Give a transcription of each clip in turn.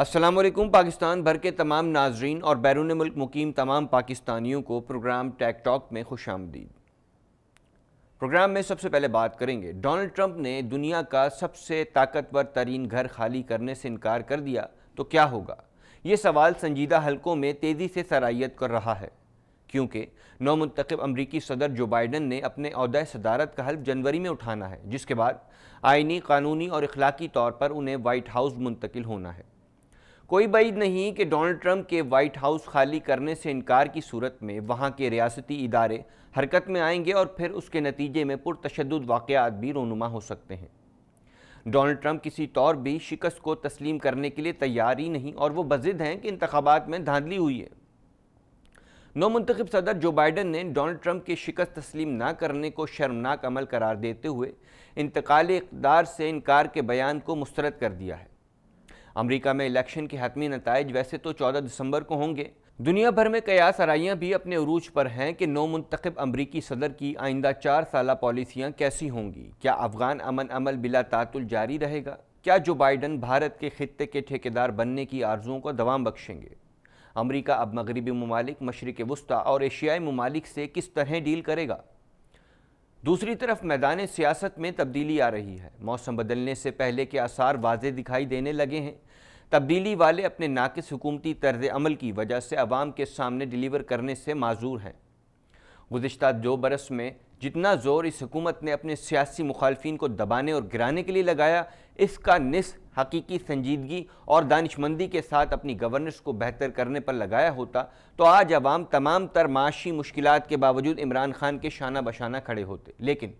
असलम पाकिस्तान भर के तमाम नाजरीन और बैरून मुल्क मुकीम तमाम पाकिस्तानियों को प्रोग्राम टैक टॉक में खुश आमदीद प्रोग्राम में सबसे पहले बात करेंगे डोनाल्ड ट्रंप ने दुनिया का सबसे ताकतवर तरीन घर खाली करने से इनकार कर दिया तो क्या होगा ये सवाल संजीदा हलकों में तेज़ी से सराइत कर रहा है क्योंकि नौमंतखब अमरीकी सदर जो बाइडन ने अपने अहदा सदारत का हल्फ जनवरी में उठाना है जिसके बाद आइनी कानूनी और अखलाकी तौर पर उन्हें वाइट हाउस मुंतकिल होना है कोई बाइद नहीं कि डोनाल्ड ट्रंप के वाइट हाउस खाली करने से इनकार की सूरत में वहाँ के रियासती इदारे हरकत में आएंगे और फिर उसके नतीजे में पुरतशद वाक़ात भी रोनुमा हो सकते हैं डोनाल्ड ट्रंप किसी तौर भी शिकस्त को तस्लीम करने के लिए तैयार ही नहीं और वो बजिद हैं कि इंतबात में धांधली हुई है नौ मंतखब सदर जो बाइडन ने डोनाल्ड ट्रंप की शिकस्त तस्लीम ना करने को शर्मनाक अमल करार देते हुए इंतकाल इकदार से इनकार के बयान को मुस्रद कर दिया है अमेरिका में इलेक्शन के हतमी नतज वैसे तो 14 दिसंबर को होंगे दुनिया भर में कयास आरइयाँ भी अपने अरूज पर हैं कि नौ मंतखब अमरीकी सदर की आइंदा चार साल पॉलिसियाँ कैसी होंगी क्या अफगान अमन अमल बिला तातुल जारी रहेगा क्या जो बाइडन भारत के खत्े के ठेकेदार बनने की आर्जुओं को दवाम बख्शेंगे अमरीका अब मगरबी ममालिक मशरक़ वस्ती और एशियाई ममालिक से किस तरह डील करेगा दूसरी तरफ मैदान सियासत में तब्दीली आ रही है मौसम बदलने से पहले के आसार वाज दिखाई देने लगे हैं तब्दीली वाले अपने नाकस हुकूमती तर्ज अमल की वजह से आवाम के सामने डिलीवर करने से माजूर हैं गुज्त दो बरस में जितना जोर इस हुकूमत ने अपने सियासी मुखालफन को दबाने और गिराने के लिए लगाया इसका निस हकीकी संजीदगी और दानिशमंदी के साथ अपनी गवर्नेंस को बेहतर करने पर लगाया होता तो आज आवाम तमाम तर माशी मुश्किल के बावजूद इमरान खान के शाना बशाना खड़े होते लेकिन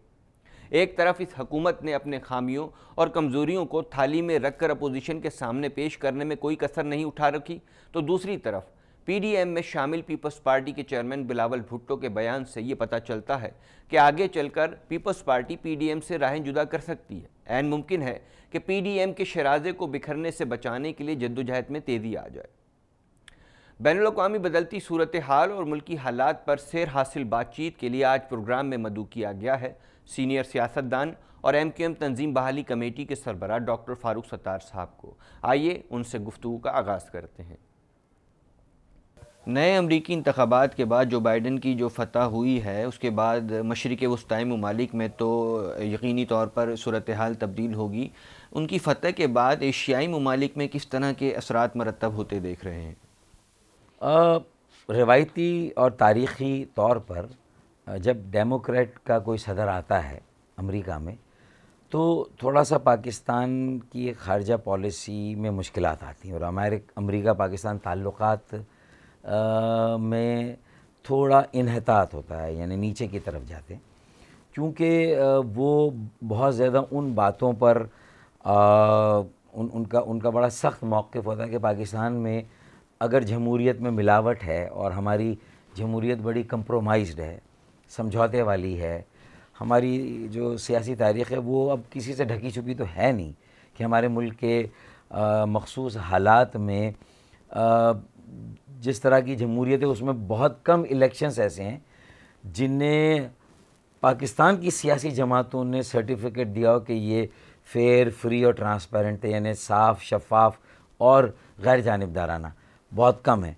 एक तरफ इस हकूमत ने अपने खामियों और कमज़ोरियों को थाली में रखकर अपोजिशन के सामने पेश करने में कोई कसर नहीं उठा रखी तो दूसरी तरफ पीडीएम में शामिल पीपल्स पार्टी के चेयरमैन बिलावल भुट्टो के बयान से ये पता चलता है कि आगे चलकर पीपल्स पार्टी पीडीएम से राहें जुदा कर सकती है एन मुमकिन है कि पीडीएम के शराजे को बिखरने से बचाने के लिए जद्दोजहद में तेज़ी आ जाए बैन अवी बदलती सूरत हाल और मुल्की हालात पर सैर हासिल बातचीत के लिए आज प्रोग्राम में मदू किया गया है सीनियर सियासतदान और एम क्यू एम तंजीम बहाली कमेटी के सरबरा डॉक्टर फारूक सत्तार साहब को आइए उनसे गुफ्तु का आगाज़ करते हैं नए अमरीकी इंतबात के बाद जो बाइडन की जो फतह हुई है उसके बाद मशरक़ वस्ताई ममालिक में तो यकीनी तौर पर सूरत हाल तब्दील होगी उनकी फतह के बाद एशियाई ममालिक में किस तरह के असरात मरतब होते देख रहे हैं रवायती रिवायती और तारीख़ी तौर पर जब डेमोक्रेट का कोई सदर आता है अमरीका में तो थोड़ा सा पाकिस्तान की खारजा पॉलिसी में मुश्किल आती हैं और अमेरिक अमरीका पाकिस्तान ताल्लुक़ात में थोड़ा इनहतात होता है यानी नीचे की तरफ जाते हैं क्योंकि वो बहुत ज़्यादा उन बातों पर आ, उन उनका उनका बड़ा सख्त मौक़ होता है कि पाकिस्तान में अगर जमहूरीत में मिलावट है और हमारी जमहूरीत बड़ी कंप्रोमाइज्ड है समझौते वाली है हमारी जो सियासी तारीख़ है वो अब किसी से ढकी छुपी तो है नहीं कि हमारे मुल्क के मखसूस हालात में आ, जिस तरह की जमहूरीत है उसमें बहुत कम इलेक्शंस ऐसे हैं जिन्हें पाकिस्तान की सियासी जमातों ने सर्टिफिकेट दिया हो कि ये फेयर फ्री और ट्रांसपेरेंट है यानी साफ शफाफ और गैर जानबदाराना बहुत कम है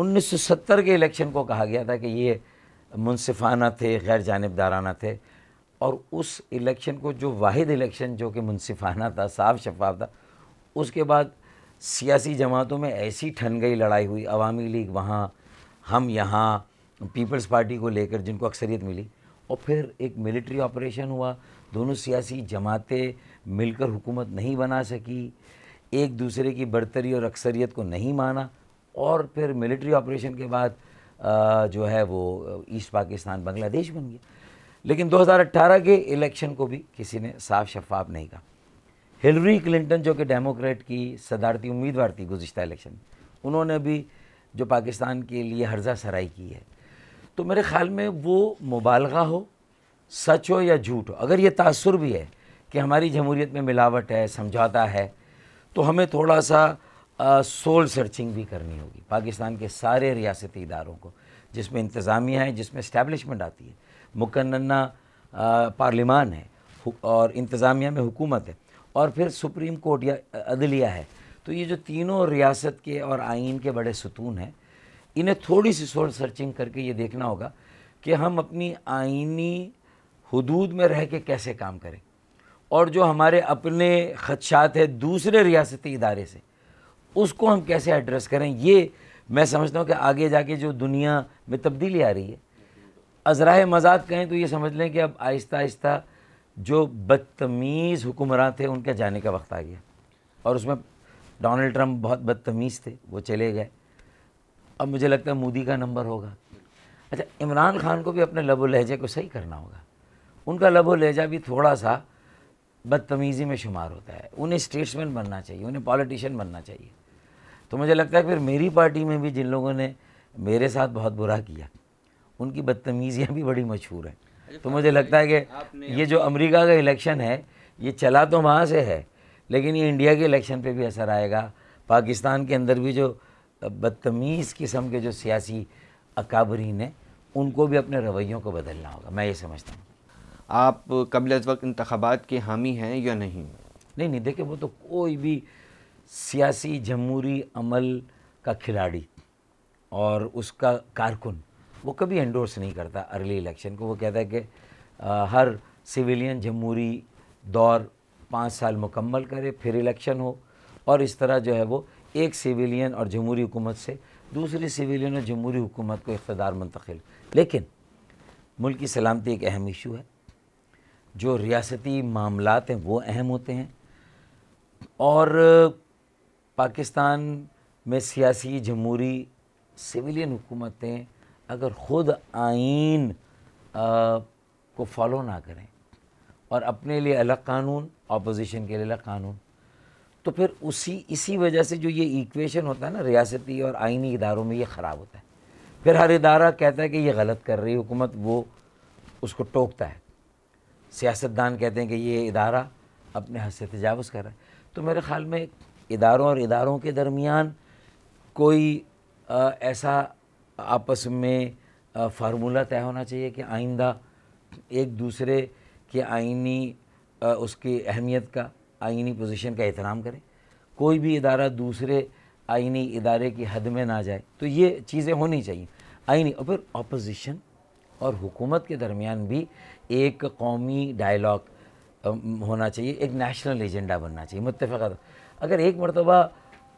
1970 के इलेक्शन को कहा गया था कि ये मुनसिफाना थे गैर जानबदाराना थे और उस इलेक्शन को जो वाहिद इलेक्शन जो कि मुनसिफाना था साफ शफाफ था उसके बाद सियासी जमातों में ऐसी ठन गई लड़ाई हुई अवामी लीग वहाँ हम यहाँ पीपल्स पार्टी को लेकर जिनको अक्सरियत मिली और फिर एक मिलिट्री ऑपरेशन हुआ दोनों सियासी जमातें मिलकर हुकूमत नहीं बना सकी एक दूसरे की बरतरी और अक्सरियत को नहीं माना और फिर मिलिट्री ऑपरेशन के बाद जो है वो ईस्ट पाकिस्तान बांग्लादेश बन गया लेकिन 2018 के इलेक्शन को भी किसी ने साफ शफाफ नहीं कहा हिलरी क्लिंटन जो कि डेमोक्रेट की सदारती उम्मीदवार थी गुज्त इलेक्शन उन्होंने भी जो पाकिस्तान के लिए हर्जा सराई की है तो मेरे ख़्याल में वो मुबालगा हो सच हो या झूठ हो अगर ये तासर भी है कि हमारी जमहूरीत में मिलावट है समझौता है तो हमें थोड़ा सा आ, सोल सर्चिंग भी करनी होगी पाकिस्तान के सारे रियासती इदारों को जिसमें इंतज़ामिया है जिसमें इस्टेबलिशमेंट आती है मुकन्ना पार्लिमान है और इंतज़ामिया में हुकूमत है और फिर सुप्रीम कोर्ट या अदलिया है तो ये जो तीनों रियासत के और आइन के बड़े सतून हैं इन्हें थोड़ी सी सोच सर्चिंग करके ये देखना होगा कि हम अपनी आइनी हदूद में रह के कैसे काम करें और जो हमारे अपने खदशात है दूसरे रियासती इदारे से उसको हम कैसे एड्रेस करें ये मैं समझता हूँ कि आगे जाके जो दुनिया में तब्दीली आ रही है अजरा मजाक कहें तो ये समझ लें कि अब आहिस्ता आहिस्ता जो बदतमीज़ हुकुमरान थे उनके जाने का वक्त आ गया और उसमें डोनाल्ड ट्रंप बहुत बदतमीज़ थे वो चले गए अब मुझे लगता है मोदी का नंबर होगा अच्छा इमरान खान को भी अपने लबो लहजे को सही करना होगा उनका लबो लहजा भी थोड़ा सा बदतमीज़ी में शुमार होता है उन्हें स्टेट्समैन बनना चाहिए उन्हें पॉलिटिशियन बनना चाहिए तो मुझे लगता है फिर मेरी पार्टी में भी जिन लोगों ने मेरे साथ बहुत बुरा किया उनकी बदतमीज़ियाँ भी बड़ी मशहूर हैं तो मुझे लगता है कि ये जो अमेरिका का इलेक्शन है ये चला तो वहाँ से है लेकिन ये इंडिया के इलेक्शन पे भी असर आएगा पाकिस्तान के अंदर भी जो बदतमीज़ किस्म के जो सियासी अकाबरीन हैं उनको भी अपने रवैयों को बदलना होगा मैं ये समझता हूँ आप कबल अज वक्त इंतबात के हामी हैं या नहीं नहीं नहीं देखिए वो तो कोई भी सियासी जमहूरी अमल का खिलाड़ी और उसका कारकुन वो कभी एंडोर्स नहीं करता अर्ली इलेक्शन को वो कहता है कि हर सिविलियन जमहूरी दौर पाँच साल मुकम्मल करे फिर इलेक्शन हो और इस तरह जो है वो एक सिविलियन और जमहूरी हुकूमत से दूसरी सिविलियन और जमहूरी हुकूमत को इकतदार मुंतकिल लेकिन मुल्क की सलामती एक अहम इशू है जो रियासती मामला हैं वो अहम होते हैं और पाकिस्तान में सियासी जमहूरी सिविलियन हुकूमतें अगर ख़ुद आइन को फॉलो ना करें और अपने लिए अलग कानून अपोजिशन के लिए अलग कानून तो फिर उसी इसी वजह से जो ये इक्वेशन होता है ना रियासती और आइनी इदारों में ये ख़राब होता है फिर हर इदारा कहता है कि ये गलत कर रही हुकूमत वो उसको टोकता है सियासतदान कहते हैं कि ये इदारा अपने हद से तजावज़ कर रहा है तो मेरे ख्याल में इदारों और इदारों के दरमियान कोई आ, ऐसा आपस में फार्मूला तय होना चाहिए कि आइंदा एक दूसरे के आइनी उसकी अहमियत का आइनी पोजीशन का एहतराम करें कोई भी इदारा दूसरे आइनी इदारे की हद में ना जाए तो ये चीज़ें होनी चाहिए आइनी और फिर अपोजिशन और हुकूमत के दरमियान भी एक कौमी डायलॉग होना चाहिए एक नेशनल एजेंडा बनना चाहिए मुतफ़ा अगर एक मरतबा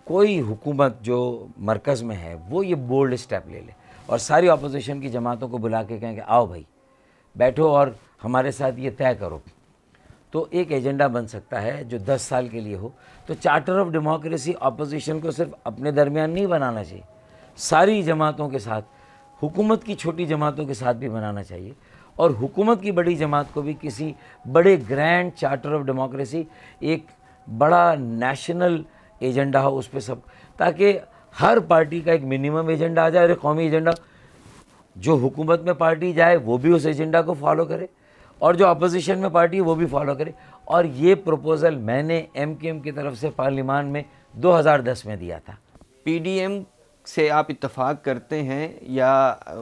कोई हुकूमत जो मरकज़ में है वो ये बोल्ड स्टेप ले ले और सारी अपोजिशन की जमातों को बुला के कहें कि आओ भाई बैठो और हमारे साथ ये तय करो तो एक एजेंडा बन सकता है जो 10 साल के लिए हो तो चार्टर ऑफ डेमोक्रेसी अपोजिशन को सिर्फ अपने दरमियान नहीं बनाना चाहिए सारी जमातों के साथ हुकूमत की छोटी जमातों के साथ भी बनाना चाहिए और हुकूमत की बड़ी जमात को भी किसी बड़े ग्रैंड चार्टर ऑफ डेमोक्रेसी एक बड़ा नेशनल एजेंडा हो उस पर सब ताकि हर पार्टी का एक मिनिमम एजेंडा आ जाए और एक कौमी एजेंडा जो हुकूमत में पार्टी जाए वो भी उस एजेंडा को फॉलो करे और जो अपोजिशन में पार्टी है वो भी फॉलो करे और ये प्रपोज़ल मैंने एम के एम की तरफ से पार्लिमान में 2010 में दिया था पीडीएम से आप इतफ़ाक़ करते हैं या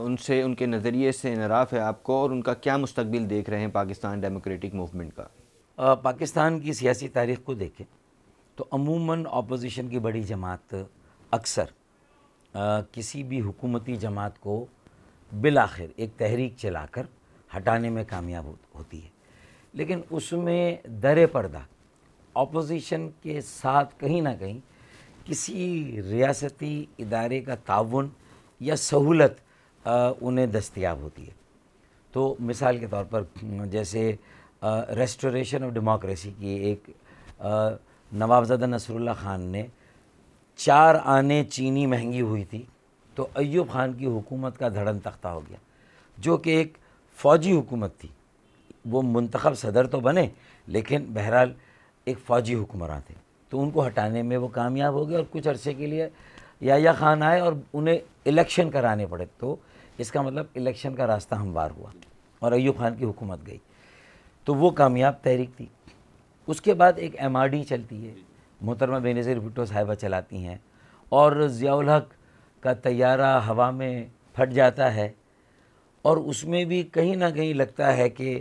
उनसे उनके नज़रिए से इनराफ़ है आपको और उनका क्या मुस्तबिल देख रहे हैं पाकिस्तान डेमोक्रेटिक मूवमेंट का पाकिस्तान की सियासी तारीख को देखें तो अमूमन अपोजिशन की बड़ी जमात अक्सर किसी भी हुकूमती जमात को बिल आखिर एक तहरीक चलाकर हटाने में कामयाब हो, होती है लेकिन उसमें दर पर्दा अपोजिशन के साथ कहीं ना कहीं किसी रियासती इदारे का ताउन या सहूलत उन्हें दस्तियाब होती है तो मिसाल के तौर पर जैसे रेस्टोरेशन ऑफ डेमोक्रेसी की एक आ, नवाबज़ादा नसरुल्ला ख़ान ने चार आने चीनी महंगी हुई थी तो अयूब ख़ान की हुकूमत का धड़न तख्ता हो गया जो कि एक फ़ौजी हुकूमत थी वो मंतखब सदर तो बने लेकिन बहरहाल एक फ़ौजी हुक्मरान थे तो उनको हटाने में वो कामयाब हो गए और कुछ अरसे के लिए या ख़ान आए और उन्हें इलेक्शन कराने पड़े तो इसका मतलब इलेक्शन का रास्ता हमवार हुआ और अयूब ख़ान की हुकूमत गई तो वो कामयाब तहरीक थी उसके बाद एक एम चलती है मोहतरमा बेनज़ीर भुट्टो साहिबा चलाती हैं और ज़ियाउल हक का तैयारा हवा में फट जाता है और उसमें भी कहीं ना कहीं लगता है कि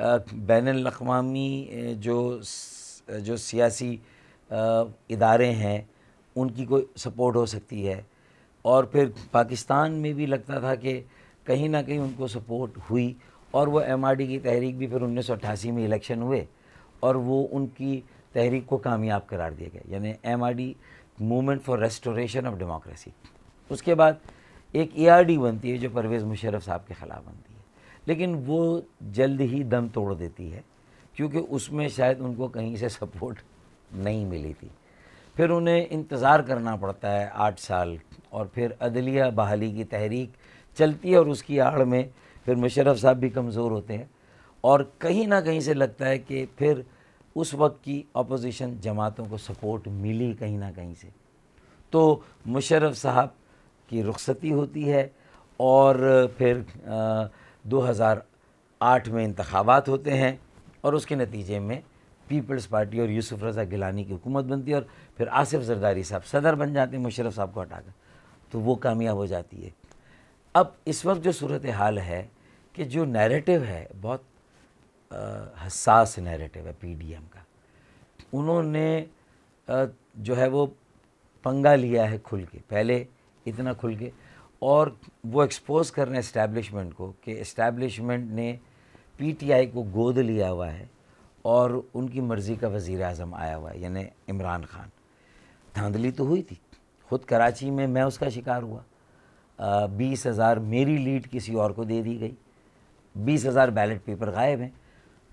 बैन अवी जो जो सियासी इदारे हैं उनकी कोई सपोर्ट हो सकती है और फिर पाकिस्तान में भी लगता था कि कहीं ना कहीं उनको सपोर्ट हुई और वो एमआरडी की तहरीक भी फिर उन्नीस में इलेक्शन हुए और वो उनकी तहरीक को कामयाब करार दिया गया यानी M R D movement for restoration of democracy उसके बाद एक ए आर डी बनती है जो परवेज़ मुशरफ साहब के ख़िलाफ़ बनती है लेकिन वो जल्द ही दम तोड़ देती है क्योंकि उसमें शायद उनको कहीं से सपोर्ट नहीं मिली थी फिर उन्हें इंतज़ार करना पड़ता है आठ साल और फिर अदलिया बहाली की तहरीक चलती है और उसकी आड़ में फिर मुशरफ साहब भी कमज़ोर होते हैं और कहीं ना कहीं से लगता है कि फिर उस वक्त की अपोजिशन जमातों को सपोर्ट मिली कहीं ना कहीं से तो मुशरफ साहब की रुखसती होती है और फिर आ, 2008 में इंतबात होते हैं और उसके नतीजे में पीपल्स पार्टी और यूसुफ रज़ा गिलानी की हुकूमत बनती है और फिर आसिफ जरदारी साहब सदर बन जाते हैं मुशरफ साहब को हटाकर तो वो कामयाब हो जाती है अब इस वक्त जो सूरत हाल है कि जो नैरेटिव है बहुत हसास नैरेटिव है पीडीएम का उन्होंने जो है वो पंगा लिया है खुल के पहले इतना खुल के और वो एक्सपोज कर रहे हैं इस्टेब्लिशमेंट को कि इस्टेब्लिशमेंट ने पीटीआई को गोद लिया हुआ है और उनकी मर्ज़ी का वज़ी अजम आया हुआ है यानी इमरान ख़ान धांधली तो हुई थी ख़ुद कराची में मैं उसका शिकार हुआ बीस हज़ार मेरी लीड किसी और को दे दी गई बीस हज़ार बैलेट पेपर गायब हैं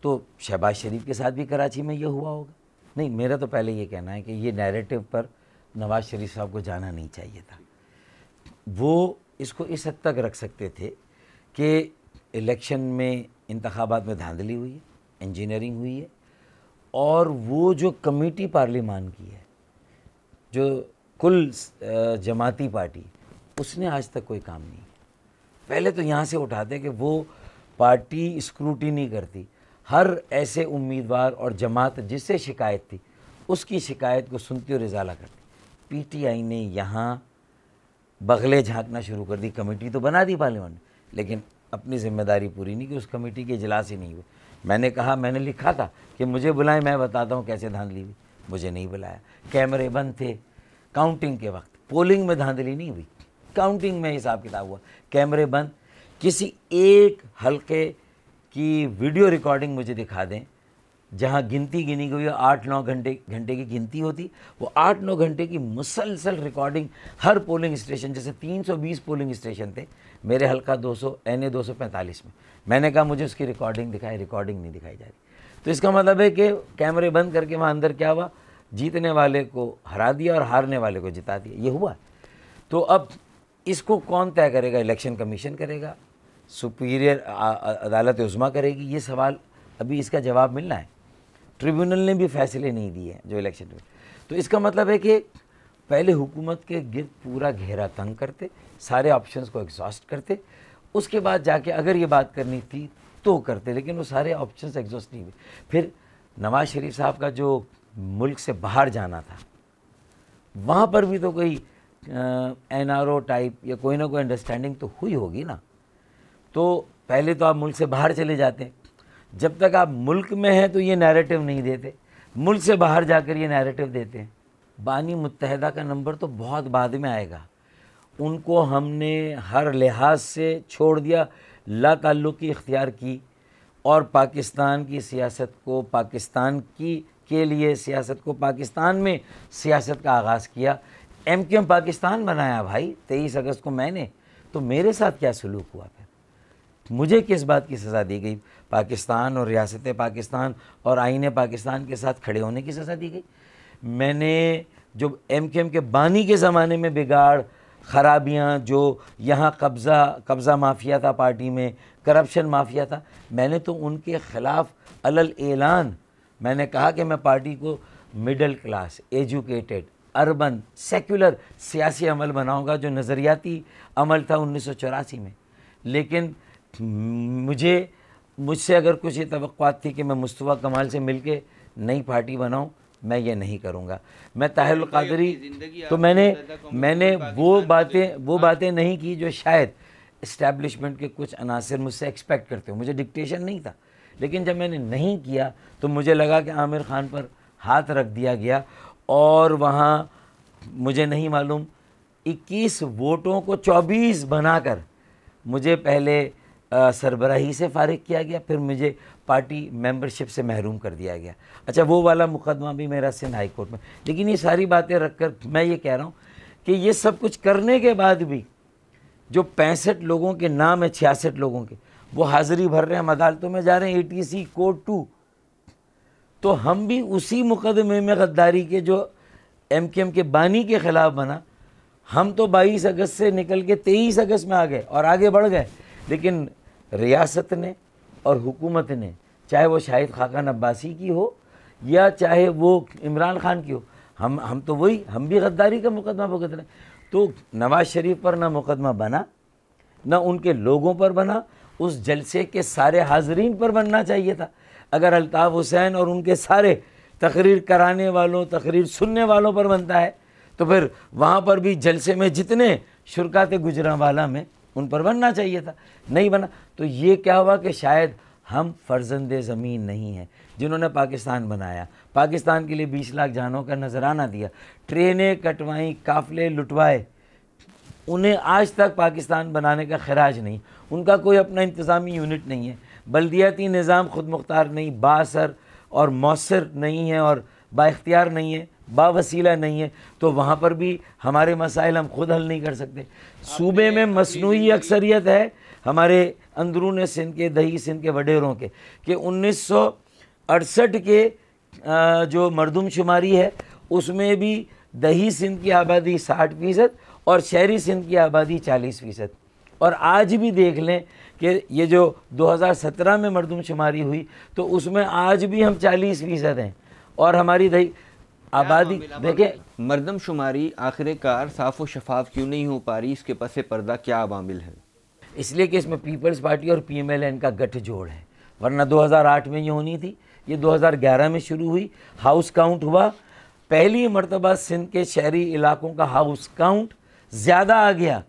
तो शहबाज शरीफ के साथ भी कराची में ये हुआ होगा नहीं मेरा तो पहले ये कहना है कि ये नैरेटिव पर नवाज शरीफ साहब को जाना नहीं चाहिए था वो इसको इस हद तक रख सकते थे कि इलेक्शन में इंतबात में धांधली हुई है इंजीनियरिंग हुई है और वो जो कमेटी पार्लियामान की है जो कुल जमाती पार्टी उसने आज तक कोई काम नहीं पहले तो यहाँ से उठाते कि वो पार्टी स्क्रूटी नहीं करती हर ऐसे उम्मीदवार और जमात जिससे शिकायत थी उसकी शिकायत को सुनती और इजाला करती पीटीआई ने यहाँ बगले झांकना शुरू कर दी कमेटी तो बना दी पार्लियामान ने लेकिन अपनी जिम्मेदारी पूरी नहीं कि उस कमेटी के इजलास ही नहीं हुए मैंने कहा मैंने लिखा था कि मुझे बुलाएं मैं बताता हूँ कैसे धांधली हुई मुझे नहीं बुलाया कैमरे बंद थे काउंटिंग के वक्त पोलिंग में धांधली नहीं हुई काउंटिंग में हिसाब किताब हुआ कैमरे बंद किसी एक हल्के कि वीडियो रिकॉर्डिंग मुझे दिखा दें जहाँ गिनती गिनी गई आठ नौ घंटे घंटे की गिनती होती वो आठ नौ घंटे की मुसलसल रिकॉर्डिंग हर पोलिंग स्टेशन जैसे 320 पोलिंग स्टेशन थे मेरे हल्का 200 सौ एन ए में मैंने कहा मुझे उसकी रिकॉर्डिंग दिखाई रिकॉर्डिंग नहीं दिखाई जा रही तो इसका मतलब है कि कैमरे बंद करके वहाँ अंदर क्या हुआ जीतने वाले को हरा दिया और हारने वाले को जिता दिया ये हुआ तो अब इसको कौन तय करेगा इलेक्शन कमीशन करेगा सुपीरियर अदालत उज़मा करेगी ये सवाल अभी इसका जवाब मिलना है ट्रिब्यूनल ने भी फैसले नहीं दिए जो इलेक्शन में तो इसका मतलब है कि पहले हुकूमत के गिरद पूरा घेरा तंग करते सारे ऑप्शंस को एग्जॉस्ट करते उसके बाद जाके अगर ये बात करनी थी तो करते लेकिन वो सारे ऑप्शंस एग्जॉस्ट नहीं हुए फिर नवाज शरीफ साहब का जो मुल्क से बाहर जाना था वहाँ पर भी तो कोई एन आर ओ टाइप या कोई ना कोई अंडरस्टैंडिंग तो हुई होगी ना तो पहले तो आप मुल्क से बाहर चले जाते जब तक आप मुल्क में हैं तो ये नैरेटिव नहीं देते मुल्क से बाहर जाकर ये नैरेटिव देते हैं बानी मुतहदा का नंबर तो बहुत बाद में आएगा उनको हमने हर लिहाज से छोड़ दिया ला की इख्तियार की और पाकिस्तान की सियासत को पाकिस्तान की के लिए सियासत को पाकिस्तान में सियासत का आगाज़ किया एम क्यू एम पाकिस्तान बनाया भाई तेईस अगस्त को मैंने तो मेरे साथ क्या सलूक हुआ मुझे किस बात की सज़ा दी गई पाकिस्तान और रियासत पाकिस्तान और आइन पाकिस्तान के साथ खड़े होने की सज़ा दी गई मैंने जो एम के एम के बानी के ज़माने में बिगाड़ खराबियाँ जो यहाँ कब्ज़ा कब्ज़ा माफिया था पार्टी में करप्शन माफिया था मैंने तो उनके ख़िलाफ़ अलल ऐलान मैंने कहा कि मैं पार्टी को middle class educated urban secular सियासी अमल बनाऊंगा जो नज़रियाती अमल था उन्नीस में लेकिन मुझे मुझसे अगर कुछ ये तवक़ात थी कि मैं मुस्तफ़ा कमाल से मिल के नई पार्टी बनाऊँ मैं ये नहीं करूँगा मैं ताहिर कादरी तो मैंने मैंने वो बातें वो बातें नहीं की जो शायद इस्टेब्लिशमेंट के कुछ अनासर मुझसे एक्सपेक्ट करते हो मुझे डिक्टेशन नहीं था लेकिन जब मैंने नहीं किया तो मुझे लगा कि आमिर ख़ान पर हाथ रख दिया गया और वहाँ मुझे नहीं मालूम 21 वोटों को 24 बनाकर मुझे पहले सरबराही से फ़ारग किया गया फिर मुझे पार्टी मेंबरशिप से महरूम कर दिया गया अच्छा वो वाला मुकदमा भी मेरा सिंध हाई कोर्ट में लेकिन ये सारी बातें रख कर मैं ये कह रहा हूँ कि ये सब कुछ करने के बाद भी जो पैंसठ लोगों के नाम है छियासठ लोगों के वो हाज़िरी भर रहे हैं हम अदालतों में जा रहे हैं सी कोड टू तो हम भी उसी मुकदमे में गद्दारी के जो एम के एम के बानी के ख़िलाफ़ बना हम तो बाईस अगस्त से निकल के तेईस अगस्त में आ गए और आगे बढ़ गए लेकिन रियासत ने और हुकूमत ने चाहे वो शाहिद खाकान अब्बासी की हो या चाहे वो इमरान खान की हो हम हम तो वही हम भी गद्दारी का मुकदमा भुगत रहे तो नवाज़ शरीफ पर ना मुकदमा बना ना उनके लोगों पर बना उस जलसे के सारे हाजरीन पर बनना चाहिए था अगर अल्ताफ़ हुसैन और उनके सारे तकरीर कराने वालों तकरीर सुनने वालों पर बनता है तो फिर वहाँ पर भी जलसे में जितने शुरुआत गुजरा वाला में उन पर बनना चाहिए था नहीं बना तो ये क्या हुआ कि शायद हम फर्जंद ज़मीन नहीं हैं जिन्होंने पाकिस्तान बनाया पाकिस्तान के लिए बीस लाख जानों का नजराना दिया ट्रेनें कटवाई काफले लुटवाए उन्हें आज तक पाकिस्तान बनाने का खराज नहीं उनका कोई अपना इंतज़ामी यूनिट नहीं है बल्दियाती निज़ाम ख़ुद मुख्तार नहीं बासर और मौसर नहीं है और बाख्तियार नहीं है बावसीला नहीं है तो वहाँ पर भी हमारे मसाइल हम खुद हल नहीं कर सकते सूबे में मसनू अक्सरियत है हमारे अंदरून सिंध के दही सिंध के वडेरों के कि उन्नीस के जो मरदम शुमारी है उसमें भी दही सिंध की आबादी साठ फ़ीसद और शहरी सिंध की आबादी चालीस फ़ीसद और आज भी देख लें कि ये जो 2017 में मरदम शुमारी हुई तो उसमें आज भी हम 40 फ़ीसद हैं और हमारी दही आबादी देखें मरदमशुमारी आखिरकार साफ व शफाफ क्यों नहीं हो पा रही इसके पसे पर्दा क्या अवामिल है इसलिए कि इसमें पीपल्स पार्टी और पी एम एल एन का गठजोड़ है वरना 2008 में ये होनी थी ये 2011 में शुरू हुई हाउस काउंट हुआ पहली मरतबा सिंध के शहरी इलाकों का हाउस काउंट ज़्यादा आ गया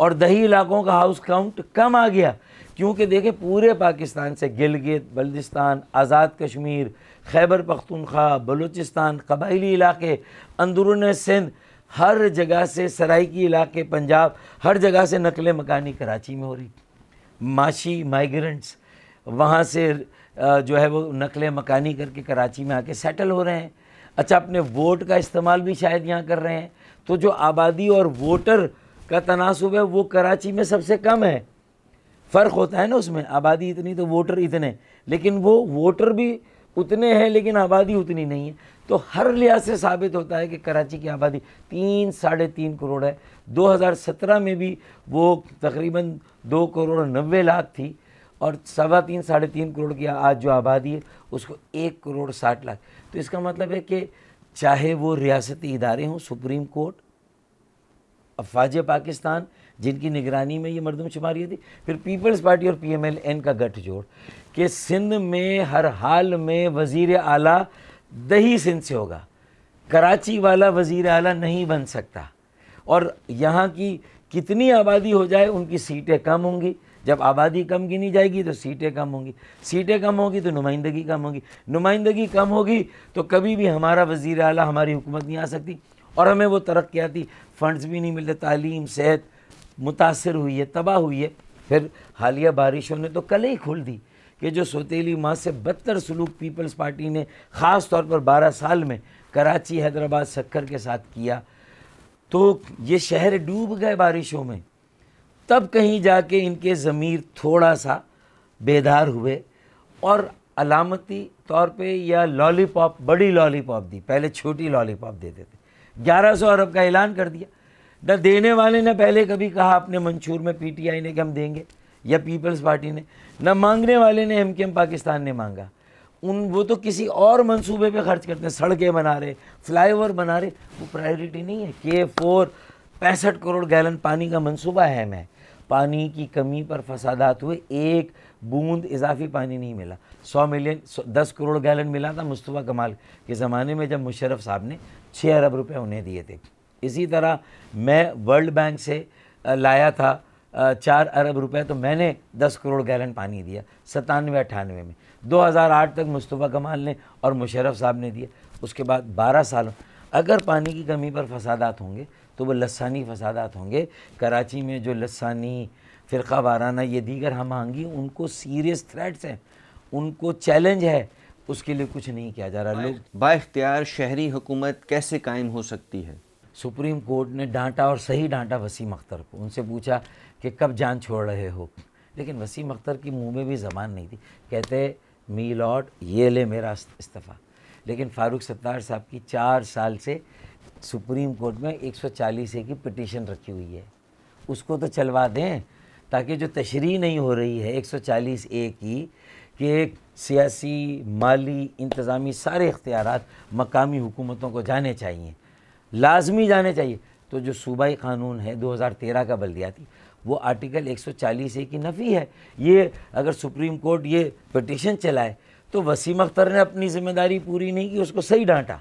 और दही इलाकों का हाउस काउंट कम आ गया क्योंकि देखें पूरे पाकिस्तान से गिलगित बल्दिस्तान आज़ाद कश्मीर खैबर पख्तूनख्वा बलूचिस्तान कबायली इलाके अंदरून सिंध हर जगह से सराइकी इलाके पंजाब हर जगह से नकल मकानी कराची में हो रही माशी माइग्रेंट्स वहाँ से जो है वो नकल मकानी करके कराची में आके सेटल हो रहे हैं अच्छा अपने वोट का इस्तेमाल भी शायद यहाँ कर रहे हैं तो जो आबादी और वोटर का तनासब है वो कराची में सबसे कम है फ़र्क होता है ना उसमें आबादी इतनी तो वोटर इतने लेकिन वो वोटर भी उतने हैं लेकिन आबादी उतनी नहीं है तो हर लिहाज से साबित होता है कि कराची की आबादी तीन साढ़े तीन करोड़ है 2017 में भी वो तकरीबन दो करोड़ नब्बे लाख थी और सवा तीन साढ़े तीन करोड़ की आज जो आबादी है उसको एक करोड़ साठ लाख तो इसका मतलब है कि चाहे वो रियासती इदारे हों सुप्रीम कोर्ट अफवाज पाकिस्तान जिनकी निगरानी में ये मरदमशुमारी होती फिर पीपल्स पार्टी और पीएमएलएन का गठजोड़ कि सिंध में हर हाल में वज़ी अला दही सिंध से होगा कराची वाला वज़ी अला नहीं बन सकता और यहाँ की कितनी आबादी हो जाए उनकी सीटें कम होंगी जब आबादी कम गिनी जाएगी तो सीटें कम होंगी सीटें कम होगी तो नुमाइंदगी कम होगी नुमाइंदगी कम होगी तो कभी भी हमारा वज़ी अला हमारी हुकूमत नहीं आ सकती और हमें वो तरक्याती फ़ंड्स भी नहीं मिलते तालीम सेहत मुतासर हुई है तबाह हुई है फिर हालिया बारिशों ने तो कल ही खोल दी कि जो सोतीली माँ से बदतर सलूक पीपल्स पार्टी ने ख़ास तौर पर बारह साल में कराची हैदराबाद सक्कर के साथ किया तो ये शहर डूब गए बारिशों में तब कहीं जाके इनके ज़मीर थोड़ा सा बेदार हुए और अलामती तौर पे या लॉलीपॉप बड़ी लॉलीपॉप दी पहले छोटी लॉलीपॉप देते थे 1100 अरब का ऐलान कर दिया न देने वाले ने पहले कभी कहा अपने मंशूर में पीटीआई ने कि हम देंगे या पीपल्स पार्टी ने न मांगने वाले ने एम के एम पाकिस्तान ने मांगा उन वो तो किसी और मंसूबे पे खर्च करते हैं सड़कें बना रहे फ्लाईओवर बना रहे वो प्रायोरिटी नहीं है के फोर पैंसठ करोड़ गैलन पानी का मंसूबा है मैं पानी की कमी पर फसादात हुए एक बूंद इजाफी पानी नहीं मिला सौ मिलियन दस करोड़ गैलन मिला था मुस्तफ़ा कमाल के ज़माने में जब मुशरफ साहब ने छः अरब रुपये उन्हें दिए थे इसी तरह मैं वर्ल्ड बैंक से लाया था चार अरब रुपए तो मैंने दस करोड़ गैलन पानी दिया सतानवे अट्ठानवे में 2008 तक मुस्तफ़ा कमाल ने और मुशरफ साहब ने दिया उसके बाद बारह सालों अगर पानी की कमी पर फसादात होंगे तो वो लसानी फसादात होंगे कराची में जो लसानी फ़िरका वाराना ये दीगर हम आँगी उनको सीरियस थ्रेट्स हैं उनको चैलेंज है उसके लिए कुछ नहीं किया जा रहा लोग बाख्तियार शहरी हुकूमत कैसे कायम हो सकती है सुप्रीम कोर्ट ने डांटा और सही डांटा वसीम अख्तर को उनसे पूछा कि कब जान छोड़ रहे हो लेकिन वसीम अख्तर की मुंह में भी जबान नहीं थी कहते मी लॉर्ड ये ले मेरा इस्तीफ़ा लेकिन फ़ारूक सत्तार साहब की चार साल से सुप्रीम कोर्ट में चालीस ए की पिटीशन रखी हुई है उसको तो चलवा दें ताकि जो तशरी नहीं हो रही है 140 ए की कि एक सियासी माली इंतज़ामी सारे इख्तियार मकामी हुकूमतों को जाने चाहिए लाजमी जाने चाहिए तो जो सूबाई कानून है 2013 का बल्दियाती वो आर्टिकल 140 ए की नफ़ी है ये अगर सुप्रीम कोर्ट ये पटिशन चलाए तो वसीम अख्तर ने अपनी जिम्मेदारी पूरी नहीं की उसको सही डांटा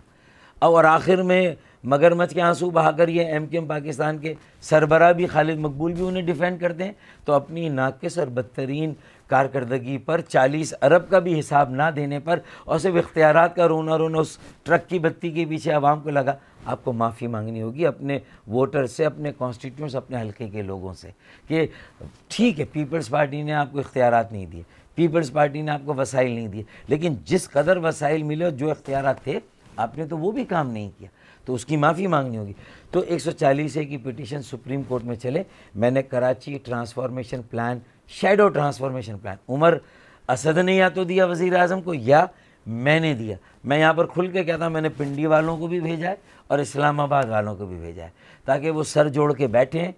और आखिर में मगरमच्छ के आंसू बहाकर ये एम के एम पाकिस्तान के सरबरा भी खालिद मकबूल भी उन्हें डिफेंड करते हैं तो अपनी नाकस और बदतरीन कारकर्दगी पर 40 अरब का भी हिसाब ना देने पर और सिर्फ इख्तियार का रोना रोना उस ट्रक की बत्ती के पीछे आवाम को लगा आपको माफ़ी मांगनी होगी अपने वोटर से अपने कॉन्स्टिट्यूंस अपने हल्के के लोगों से कि ठीक है पीपल्स पार्टी ने आपको इख्तियार नहीं दिए पीपल्स पार्टी ने आपको वसाइल नहीं दिए लेकिन जिस कदर वसाइल मिले और जो इख्तियार थे आपने तो वो भी काम नहीं किया तो उसकी माफ़ी मांगनी होगी तो 140 ए की पिटीशन सुप्रीम कोर्ट में चले मैंने Karachi transformation plan shadow transformation plan Umar Asad ने या तो दिया वज़ी अजम को या मैंने दिया मैं यहाँ पर खुल के कहता मैंने पिंडी वालों को भी भेजा है और इस्लामाबाद वालों को भी भेजा है ताकि वो सर जोड़ के बैठें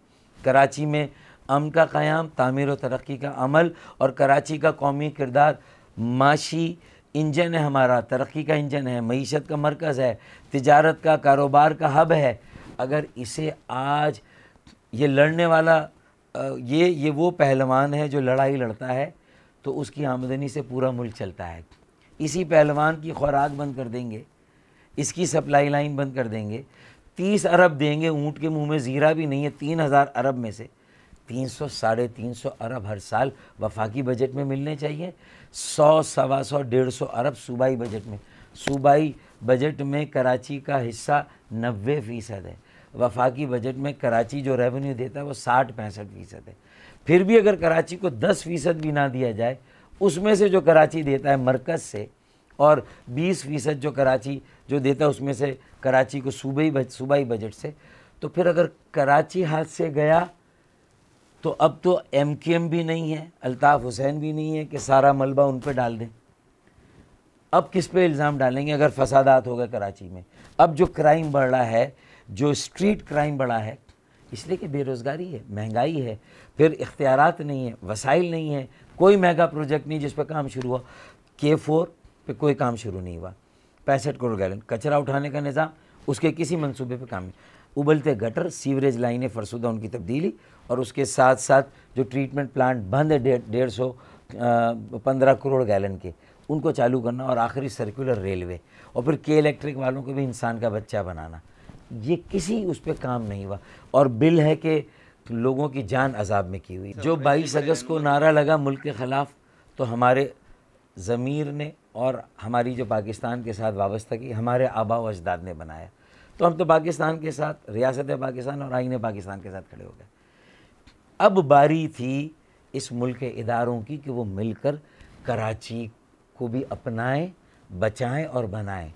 कराची में अम का क़्याम तामीर व तरक्की का अमल और कराची का कौमी किरदार माशी इंजन है हमारा तरक्की का इंजन है मीशत का मरकज़ है तजारत का कारोबार का हब है अगर इसे आज ये लड़ने वाला ये ये वो पहलवान है जो लड़ाई लड़ता है तो उसकी आमदनी से पूरा मुल्क चलता है इसी पहलवान की खुराक बंद कर देंगे इसकी सप्लाई लाइन बंद कर देंगे तीस अरब देंगे ऊँट के मुंह में ज़ीरा भी नहीं है तीन हज़ार अरब में से तीन सौ साढ़े तीन सौ अरब हर साल वफाकी बजट में मिलने चाहिए सौ सवा सौ डेढ़ सौ अरब सूबाई बजट में सूबाई बजट में कराची का हिस्सा नब्बे फ़ीसद है वफाकी बजट में कराची जो रेवेन्यू देता है वो साठ पैंसठ फ़ीसद है फिर भी अगर कराची को दस फ़ीसद भी ना दिया जाए उसमें से जो कराची देता है मरकज़ से और 20 फीसद जो कराची जो देता है उसमें से कराची को सूबाई बज, सूबाई बजट से तो फिर अगर कराची हाथ से गया तो अब तो एम भी नहीं है अल्ताफ़ हुसैन भी नहीं है कि सारा मलबा उन पर डाल दें अब किस पे इल्ज़ाम डालेंगे अगर फसादात हो गए कराची में अब जो क्राइम बढ़ा है जो स्ट्रीट क्राइम बढ़ा है इसलिए कि बेरोज़गारी है महंगाई है फिर इख्तियार नहीं है वसाइल नहीं है कोई मेगा प्रोजेक्ट नहीं जिस पर काम शुरू हुआ के फोर पर कोई काम शुरू नहीं हुआ पैंसठ करोड़ गैलन कचरा उठाने का निज़ाम उसके किसी मंसूबे पर काम नहीं उबलते गटर सीवरेज लाइनें फरसुदा उनकी तब्दीली और उसके साथ साथ जो ट्रीटमेंट प्लांट बंद है डेढ़ डेढ़ सौ पंद्रह करोड़ गैलन के उनको चालू करना और आखिरी सर्कुलर रेलवे और फिर के इलेक्ट्रिक वालों को भी इंसान का बच्चा बनाना ये किसी उस पर काम नहीं हुआ और बिल है कि लोगों की जान अजाब में की हुई जो बाईस अगस्त को नारा लगा मुल्क के ख़िलाफ़ तो हमारे ज़मीर ने और हमारी जो पाकिस्तान के साथ वाबस्ता की हमारे आबा अजदाद ने बनाया तो हम तो पाकिस्तान के साथ रियासत पाकिस्तान और आइन पाकिस्तान के साथ खड़े हो गए अब बारी थी इस मुल्क के इदारों की कि वो मिलकर कराची को भी अपनाएं बचाएं और बनाएं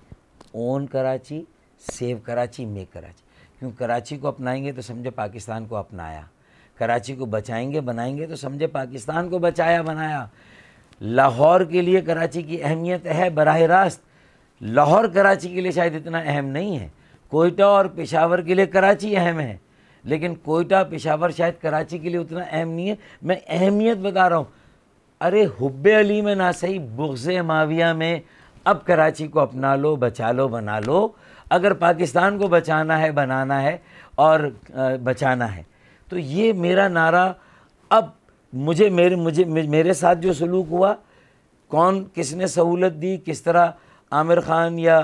own Karachi save Karachi make Karachi क्यों कराची को अपनाएंगे तो समझे पाकिस्तान को अपनाया कराची को बचाएंगे बनाएंगे तो समझे पाकिस्तान को बचाया बनाया लाहौर के लिए कराची की अहमियत है बरह रास्त लाहौर कराची के लिए शायद इतना अहम नहीं है कोयटा और पेशावर के लिए कराची अहम है लेकिन कोयटा पेशावर शायद कराची के लिए उतना अहम नहीं है मैं अहमियत बता रहा हूँ अरे हुब अली में ना सही बुग्ज़ माविया में अब कराची को अपना लो बचा लो बना लो अगर पाकिस्तान को बचाना है बनाना है और बचाना है तो ये मेरा नारा अब मुझे मेरे मुझे मेरे साथ जो सलूक हुआ कौन किसने सहूलत दी किस तरह आमिर ख़ान या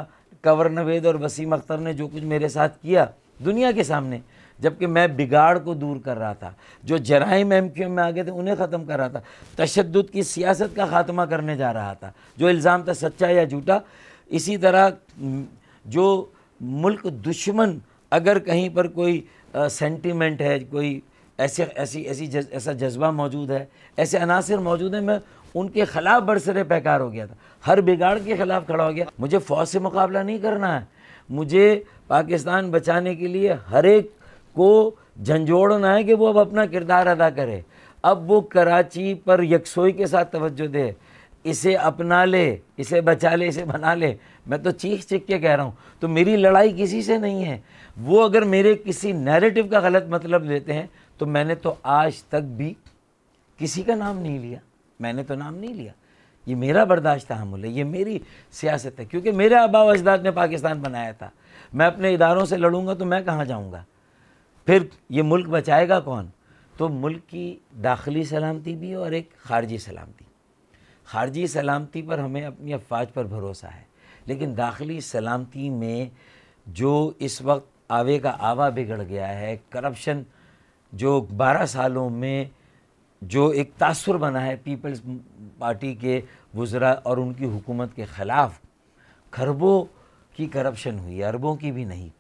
कंवर नवेद और वसीम अख्तर ने जो कुछ मेरे साथ किया दुनिया के सामने जबकि मैं बिगाड़ को दूर कर रहा था जो जराइम एम क्यू में आ गए थे उन्हें ख़त्म कर रहा था तशद की सियासत का ख़ात्मा करने जा रहा था जो इल्ज़ाम था सच्चा या झूठा इसी तरह जो मुल्क दुश्मन अगर कहीं पर कोई सेंटीमेंट है कोई ऐसे ऐसी ऐसी जज, ऐसा जज्बा मौजूद है ऐसे अनासर मौजूद हैं मैं उनके ख़िलाफ़ बरसरे पैकार हो गया था हर बिगाड़ के ख़िलाफ़ खड़ा हो गया मुझे फ़ौज से मुकाबला नहीं करना है मुझे पाकिस्तान बचाने के लिए हर एक को झंझोड़ना है कि वो अब अपना किरदार अदा करे अब वो कराची पर यकसोई के साथ तवज्जो दे इसे अपना ले इसे बचा ले इसे बना ले मैं तो चीख चीख के कह रहा हूँ तो मेरी लड़ाई किसी से नहीं है वो अगर मेरे किसी नैरेटिव का गलत मतलब लेते हैं तो मैंने तो आज तक भी किसी का नाम नहीं लिया मैंने तो नाम नहीं लिया ये मेरा बर्दाश्त हम बोले ये मेरी सियासत है क्योंकि मेरे आबा अजदाद ने पाकिस्तान बनाया था मैं अपने इदारों से लड़ूंगा तो मैं कहाँ जाऊँगा फिर ये मुल्क बचाएगा कौन तो मुल्क की दाखिली सलामती भी और एक खारजी सलामती खारजी सलामती पर हमें अपनी अफवाज पर भरोसा है लेकिन दाखिली सलामती में जो इस वक्त आवे का आवा बिगड़ गया है करप्शन जो 12 सालों में जो एक तासर बना है पीपल्स पार्टी के वज्रा और उनकी हुकूमत के ख़िलाफ़ खरबों की करप्शन हुई अरबों की भी नहीं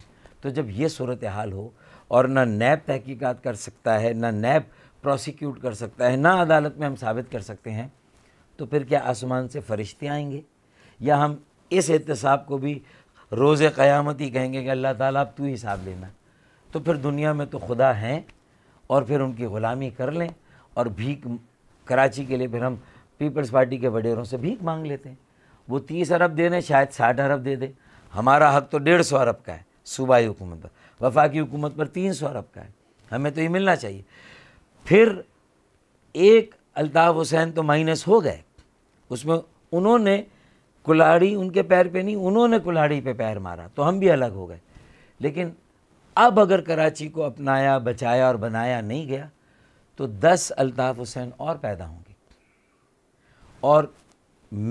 तो जब ये सूरत हाल हो और ना नैब तहकीकात कर सकता है ना नैब प्रोसिक्यूट कर सकता है ना अदालत में हम साबित कर सकते हैं तो फिर क्या आसमान से फरिश्ते आएंगे या हम इस एहतसाब को भी रोज़ क़यामत ही कहेंगे कि अल्लाह ताला अब तू हिसाब लेना तो फिर दुनिया में तो खुदा हैं और फिर उनकी ग़ुलामी कर लें और भीख कराची के लिए फिर हम पीपल्स पार्टी के वडेरों से भीख मांग लेते हैं वो तीस अरब दे दें शायद साठ अरब दे दें हमारा हक तो डेढ़ सौ अरब का है सूबाई हुकूमत पर वफाकी हुकूमत पर तीन सौ अरब का है हमें तो ये मिलना चाहिए फिर एक अलताफ़ हुसैन तो माइनस हो गए उसमें उन्होंने कुल्हाड़ी उनके पैर पे नहीं उन्होंने कुल्हाड़ी पे पैर मारा तो हम भी अलग हो गए लेकिन अब अगर कराची को अपनाया बचाया और बनाया नहीं गया तो दस अल्ताफ़ हुसैन और पैदा होंगे और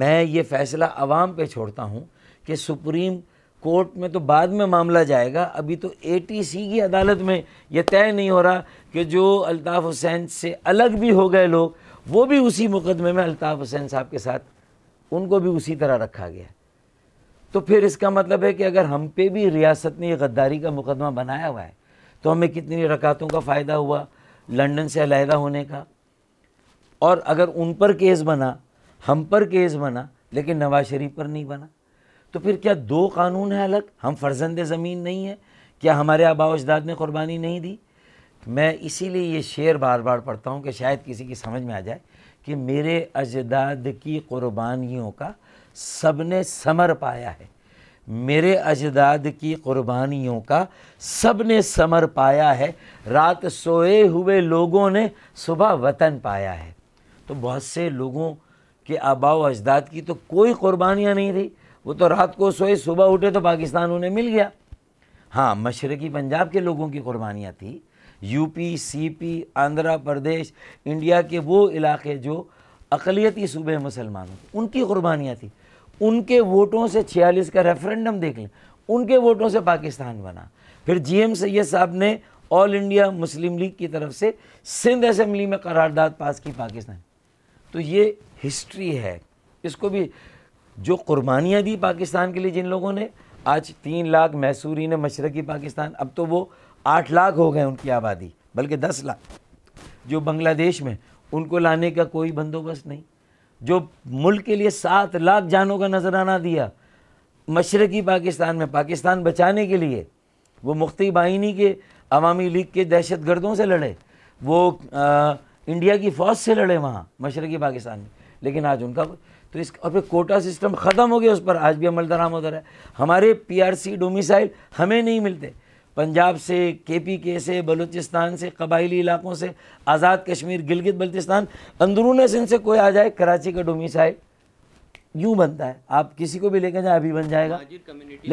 मैं ये फ़ैसला आवाम पे छोड़ता हूँ कि सुप्रीम कोर्ट में तो बाद में मामला जाएगा अभी तो सी की अदालत में यह तय नहीं हो रहा कि जो अल्ताफ़ हुसैन से अलग भी हो गए लोग वो भी उसी मुकदमे में अल्ताफ़ हुसैन साहब के साथ उनको भी उसी तरह रखा गया तो फिर इसका मतलब है कि अगर हम पे भी रियासत ने यह गद्दारी का मुकदमा बनाया हुआ है तो हमें कितनी रकातों का फ़ायदा हुआ लंदन से अलहदा होने का और अगर उन पर केस बना हम पर केस बना लेकिन नवाज शरीफ पर नहीं बना तो फिर क्या दो कानून हैं अलग हम फर्जंद ज़मीन नहीं है क्या हमारे आबा अजदाद ने कुर्बानी नहीं दी मैं इसीलिए ये शेर बार बार पढ़ता हूँ कि शायद किसी की समझ में आ जाए कि मेरे अजदाद की क़ुरबानियों का सब ने समर पाया है मेरे अजदाद की क़ुरबानियों का सब ने समर पाया है रात सोए हुए लोगों ने सुबह वतन पाया है तो बहुत से लोगों के आबाव अजदाद की तो कोई क़ुरबानियाँ नहीं रही वो तो रात को सोए सुबह उठे तो पाकिस्तान उन्हें मिल गया हाँ मशरक़ी पंजाब के लोगों की क़ुरबानियाँ थी UP CP Andhra Pradesh India के वो इलाके जो अकलीती सूबे मुसलमानों उनकी कुर्बानियाँ थी उनके वोटों से छियालीस का रेफरेंडम देख लें उनके वोटों से पाकिस्तान बना फिर जी एम सैद साहब ने ऑल इंडिया मुस्लिम लीग की तरफ से सिंध असम्बली में करारदाद पास की पाकिस्तान तो ये हिस्ट्री है इसको भी जो कुर्बानियाँ दी पाकिस्तान के लिए जिन लोगों ने आज तीन लाख मैसूरी ने मशरक़ी पाकिस्तान अब तो वो आठ लाख हो गए उनकी आबादी बल्कि दस लाख जो बांग्लादेश में उनको लाने का कोई बंदोबस्त नहीं जो मुल्क के लिए सात लाख जानों का नजराना दिया मशरकी पाकिस्तान में पाकिस्तान बचाने के लिए वो मुख्ती बाइनी के अवामी लीग के दहशत गर्दों से लड़े वो आ, इंडिया की फ़ौज से लड़े वहाँ मशरकी पाकिस्तान में लेकिन आज उनका तो इस और फिर कोटा सिस्टम ख़त्म हो गया उस पर आज भी अमल दराम होता रहा हमारे पीआरसी डोमिसाइल हमें नहीं मिलते पंजाब से के पी के से बलूचिस्तान से कबायली इलाकों से आज़ाद कश्मीर गिलगित बल्तिस्तान अंदरून सिंध से कोई आ जाए कराची का डोमिसाइल यूँ बनता है आप किसी को भी लेकर जाए अभी बन जाएगा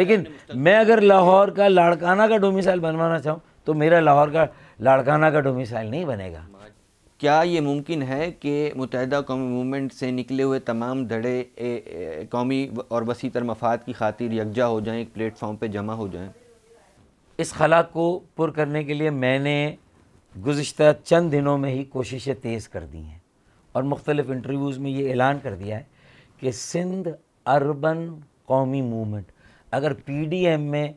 लेकिन मैं अगर लाहौर का लाड़काना का डोमिसाइल बनवाना चाहूँ तो मेरा लाहौर का लाड़काना का डोमिसाइल नहीं बनेगा क्या ये मुमकिन है कि मुतहदा कौमी मूवमेंट से निकले हुए तमाम धड़े कौमी और वसीतर मफाद की खातिर यकजा हो जाएं एक प्लेटफॉर्म पर जमा हो जाएं इस खला को पुर करने के लिए मैंने गुज्त चंद दिनों में ही कोशिशें तेज़ कर दी हैं और मुख्तलिफ़ इंटरव्यूज़ में ये ऐलान कर दिया है कि सिंध अर्बन कौमी मूवमेंट अगर पी डी एम में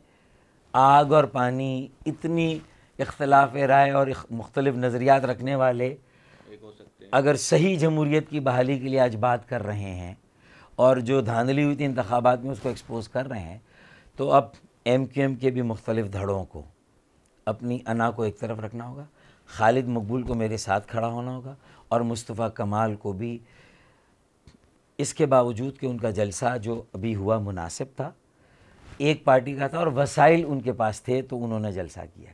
आग और पानी इतनी इख्तलाफ राय और मुख्तलिफ नज़रियात रखने वाले अगर सही जमहूरीत की बहाली के लिए आज बात कर रहे हैं और जो धांधली हुई थी इंतबात में उसको एक्सपोज कर रहे हैं तो अब एम क्यू एम के भी मुख्तलिफ धड़ों को अपनी अना को एक तरफ रखना होगा खालिद मकबूल को मेरे साथ खड़ा होना होगा और मुस्तफ़ा कमाल को भी इसके बावजूद कि उनका जलसा जो अभी हुआ मुनासिब था एक पार्टी का था और वसाइल उनके पास थे तो उन्होंने जलसा किया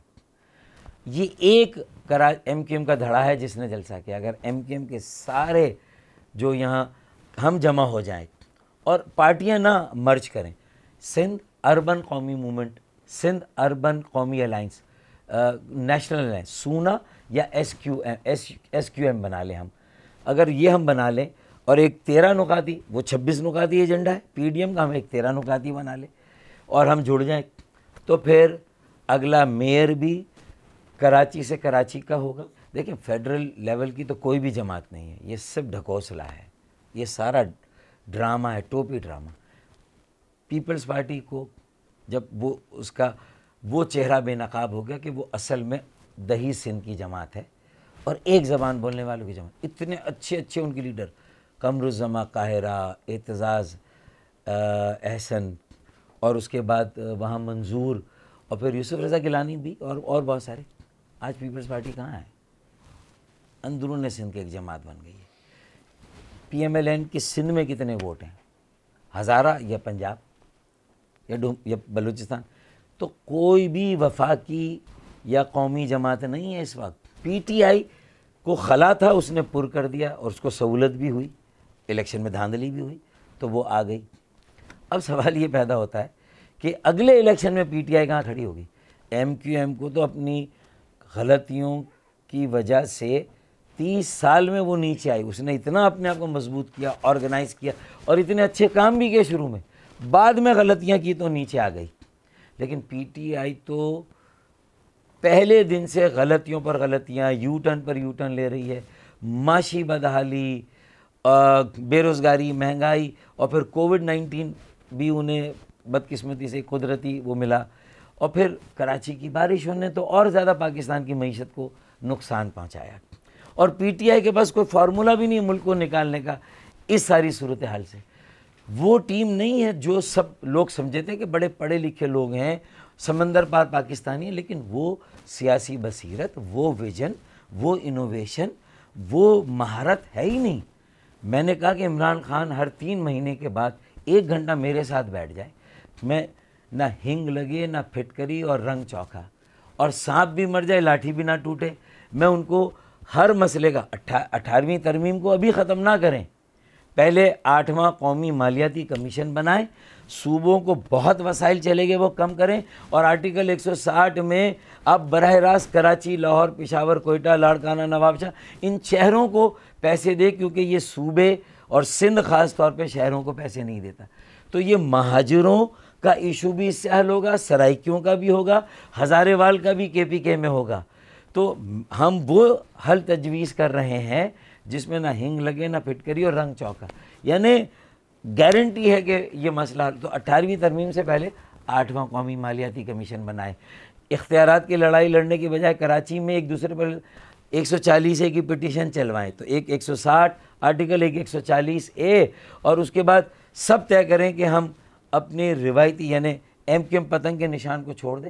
ये एक करा एम क्यू एम का धड़ा है जिसने जलसा किया अगर एम क्यू एम के सारे जो यहाँ हम जमा हो जाएँ और पार्टियाँ ना मर्ज करें सिंध अरबन कौमी मूवमेंट सिंध अर्बन कौमी अलाइंस नेशनल अलाइंस सूना या S Q M S S Q M बना लें हम अगर ये हम बना लें और एक तेरह नुकाती वो छब्बीस नुकाती एजेंडा है पी डी एम का हम एक तेरह नुकाती बना लें और हम जुड़ जाएँ तो फिर अगला मेयर भी कराची से कराची का होगा देखिए फेडरल लेवल की तो कोई भी जमात नहीं है ये सिर्फ ढकोसला है ये सारा ड्रामा है टोपी ड्रामा पीपल्स पार्टी को जब वो उसका वो चेहरा बेनकाब हो गया कि वो असल में दही सिंध की जमात है और एक ज़बान बोलने वालों की जमात इतने अच्छे अच्छे उनके लीडर कमरुज़मा काहरा एतजाज़ एहसन और उसके बाद वहाँ मंजूर और फिर यूसुफ रज़ा गिलानी भी और और बहुत सारे आज पीपल्स पार्टी कहाँ है अंदरून सिंध की एक जमात बन गई है पी एम एल एन की सिंध में कितने वोट हैं हज़ारा या पंजाब या या बलूचिस्तान तो कोई भी वफाकी या कौमी जमात नहीं है इस वक्त पीटीआई को खला था उसने पुर कर दिया और उसको सहूलत भी हुई इलेक्शन में धांधली भी हुई तो वो आ गई अब सवाल ये पैदा होता है कि अगले इलेक्शन में पीटीआई कहाँ खड़ी होगी एमक्यूएम को तो अपनी गलतियों की वजह से तीस साल में वो नीचे आई उसने इतना अपने आप को मजबूत किया ऑर्गेनाइज़ किया और इतने अच्छे काम भी किए शुरू में बाद में गलतियाँ की तो नीचे आ गई लेकिन पीटीआई तो पहले दिन से गलतियों पर गलतियाँ यू टर्न पर यू टर्न ले रही है माशी बदहाली बेरोज़गारी महंगाई और फिर कोविड नाइन्टीन भी उन्हें बदकिस्मती से कुदरती वो मिला और फिर कराची की बारिश होने तो और ज़्यादा पाकिस्तान की मीशत को नुकसान पहुँचाया और पीटीआई के पास कोई फार्मूला भी नहीं मुल्क को निकालने का इस सारी सूरत हाल से वो टीम नहीं है जो सब लोग समझे थे कि बड़े पढ़े लिखे लोग हैं समंदर पार पाकिस्तानी है लेकिन वो सियासी बसीरत वो विजन वो इनोवेशन वो महारत है ही नहीं मैंने कहा कि इमरान खान हर तीन महीने के बाद एक घंटा मेरे साथ बैठ जाए मैं ना हिंग लगे ना फिटकरी और रंग चौखा और सांप भी मर जाए लाठी भी ना टूटे मैं उनको हर मसले का अट्ठा अठारहवीं तरमीम को अभी ख़त्म ना करें पहले आठवां कौमी मालियाती कमीशन बनाएं सूबों को बहुत वसाइल चले गए वो कम करें और आर्टिकल 160 में अब बरह रास्त कराची लाहौर पिशावर कोयटा लाड़काना नवाबशाह इन शहरों को पैसे दे क्योंकि ये सूबे और सिंध ख़ास तौर पे शहरों को पैसे नहीं देता तो ये महाजरों का इशू भी इससे हल होगा सराइकियों का भी होगा हज़ारे वाल का भी के पी के में होगा तो हम वो हल तजवीज़ कर रहे हैं जिसमें ना हिंग लगे ना फिटकरी और रंग चौका यानी गारंटी है कि ये मसला तो अट्ठारहवीं तरमीम से पहले आठवां कौमी मालियाती कमीशन बनाए इख्तियार की लड़ाई लड़ने की बजाय कराची में एक दूसरे पर 140 ए की पिटीशन चलवाएं तो एक 160 आर्टिकल एक 140 ए और उसके बाद सब तय करें कि हम अपने रिवायती यानी एम के पतंग के निशान को छोड़ दें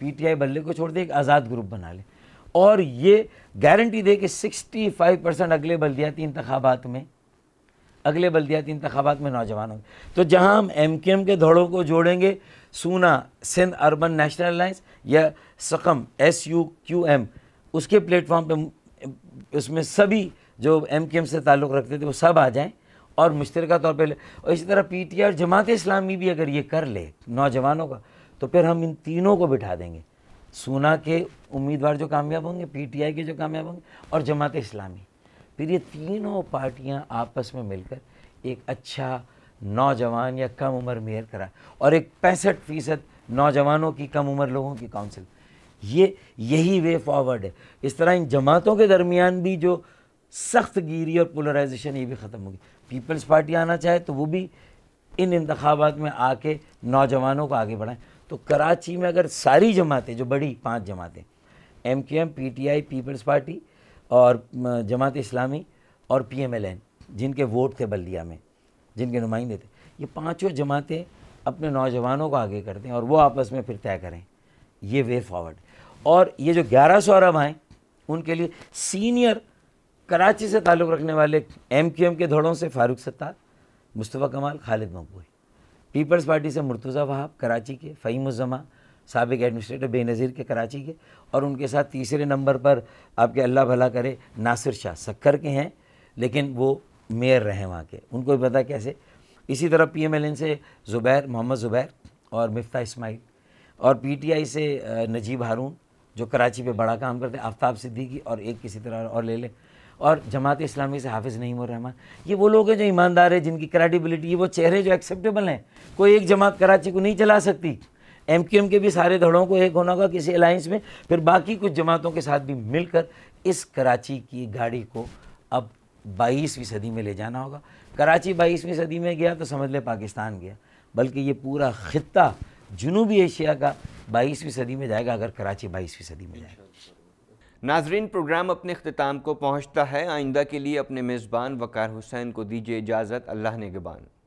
पीटीआई बल्ले को छोड़ दें एक आज़ाद ग्रुप बना लें और ये गारंटी दे कि 65 परसेंट अगले बल्दियाती इंतबात में अगले बल्दियाती इंतबात में नौजवान होंगे तो जहाँ हम एम के एम के दौड़ों को जोड़ेंगे सूना सिंध अर्बन नेशनल अलाइंस या सकम एस यू क्यू एम उसके प्लेटफॉर्म पे उसमें सभी जो एम के एम से ताल्लुक़ रखते थे वो सब आ जाएँ और मुश्तर तौर पर और इसी तरह पी टी और जमात इस्लामी भी अगर ये कर ले नौजवानों का तो फिर हम इन तीनों को बिठा देंगे सोना के उम्मीदवार जो कामयाब होंगे पीटीआई के जो कामयाब होंगे और जमात इस्लामी फिर ये तीनों पार्टियाँ आपस में मिलकर एक अच्छा नौजवान या कम उम्र मेयर करा और एक पैंसठ फीसद नौजवानों की कम उम्र लोगों की काउंसिल ये यही वे फॉरवर्ड है इस तरह इन जमातों के दरमियान भी जो सख्त गिरी और पोलराइजेशन ये भी ख़त्म होगी पीपल्स पार्टी आना चाहे तो वो भी इन इंतबात में आके नौजवानों को आगे बढ़ाएं तो कराची में अगर सारी जमातें जो बड़ी पांच जमातें M Q M P T I Peoples Party और जमात इस्लामी और पी एम एल एन जिनके वोट थे बल्दिया में जिनके नुमाइंदे थे ये पाँचों जमातें अपने नौजवानों को आगे करते हैं और वो आपस में फिर तय करें ये वे फॉरवर्ड और ये जो ग्यारह सौ अरब आए उनके लिए सीनियर कराची से ताल्लुक़ रखने वाले एम क्यू एम के धड़ों से फारूक सत्तार मुस्तफ़ा कमाल खालिद मकबूल पीपल्स पार्टी से मुर्तुज़ा वहाब कराची के उज़मा सबक एडमिनिस्ट्रेटर बेनज़ीर के कराची के और उनके साथ तीसरे नंबर पर आपके अल्लाह भला करे नासिर शाह सक्कर के हैं लेकिन वो मेयर रहे वहाँ के उनको भी पता कैसे इसी तरह पी एम एल एन से ज़ुबैर मोहम्मद ज़ुबैर और मिफ्ता इस्माइल और पी टी आई से नजीब हारून जो कराची पर बड़ा काम करते हैं आफ्ताब सिद्दीकी और एक किसी तरह और ले लें और जमात इस्लामी से हाफिज़ हो रहमान ये वो लोग हैं जो ईमानदार हैं जिनकी क्रेडिबिलिटी वो चेहरे जो एक्सेप्टेबल हैं कोई एक जमात कराची को नहीं चला सकती एम क्यू एम के भी सारे धड़ों को एक होना होगा किसी अलाइंस में फिर बाकी कुछ जमातों के साथ भी मिलकर इस कराची की गाड़ी को अब बाईसवीं सदी में ले जाना होगा कराची बाईसवीं सदी में गया तो समझ ले पाकिस्तान गया बल्कि ये पूरा ख़त्ता जनूबी एशिया का बाईसवीं सदी में जाएगा अगर कराची बाईसवीं सदी में जाएगा नाजरीन प्रोग्राम अपने अख्ताम को पहुँचता है आइंदा के लिए अपने मेज़बान वक़ार हुसैन को दीजिए इजाज़त अल्लाह ने गबान